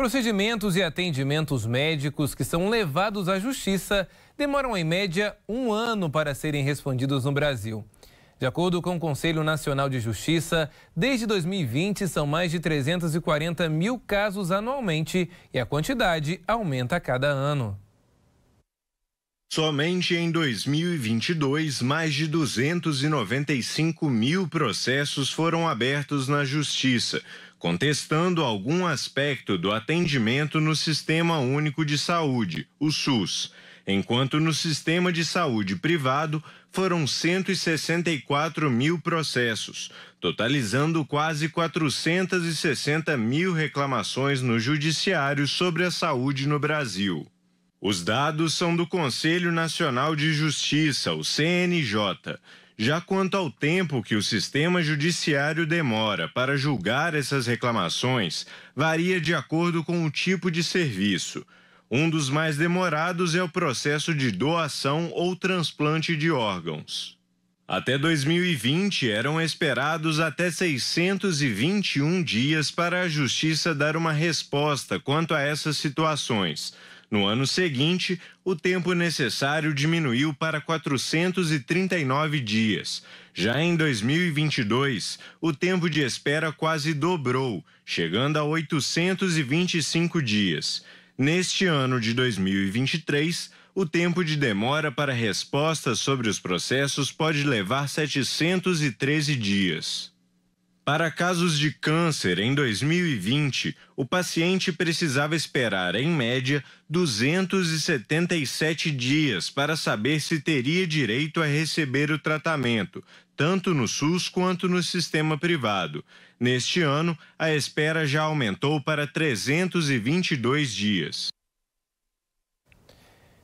Procedimentos e atendimentos médicos que são levados à justiça demoram, em média, um ano para serem respondidos no Brasil. De acordo com o Conselho Nacional de Justiça, desde 2020 são mais de 340 mil casos anualmente e a quantidade aumenta a cada ano. Somente em 2022, mais de 295 mil processos foram abertos na Justiça, contestando algum aspecto do atendimento no Sistema Único de Saúde, o SUS, enquanto no Sistema de Saúde Privado foram 164 mil processos, totalizando quase 460 mil reclamações no Judiciário sobre a saúde no Brasil. Os dados são do Conselho Nacional de Justiça, o CNJ. Já quanto ao tempo que o sistema judiciário demora para julgar essas reclamações, varia de acordo com o tipo de serviço. Um dos mais demorados é o processo de doação ou transplante de órgãos. Até 2020, eram esperados até 621 dias para a Justiça dar uma resposta quanto a essas situações. No ano seguinte, o tempo necessário diminuiu para 439 dias. Já em 2022, o tempo de espera quase dobrou, chegando a 825 dias. Neste ano de 2023, o tempo de demora para respostas sobre os processos pode levar 713 dias. Para casos de câncer, em 2020, o paciente precisava esperar, em média, 277 dias para saber se teria direito a receber o tratamento, tanto no SUS quanto no sistema privado. Neste ano, a espera já aumentou para 322 dias.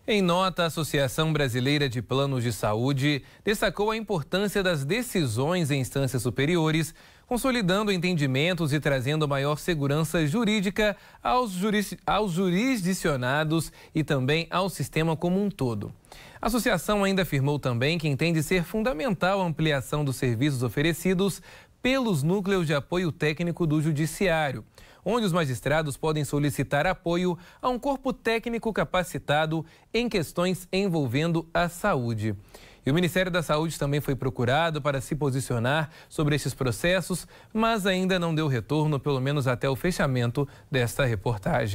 Em nota, a Associação Brasileira de Planos de Saúde destacou a importância das decisões em instâncias superiores consolidando entendimentos e trazendo maior segurança jurídica aos, juris, aos jurisdicionados e também ao sistema como um todo. A associação ainda afirmou também que entende ser fundamental a ampliação dos serviços oferecidos pelos núcleos de apoio técnico do Judiciário, onde os magistrados podem solicitar apoio a um corpo técnico capacitado em questões envolvendo a saúde. E o Ministério da Saúde também foi procurado para se posicionar sobre esses processos, mas ainda não deu retorno, pelo menos até o fechamento desta reportagem.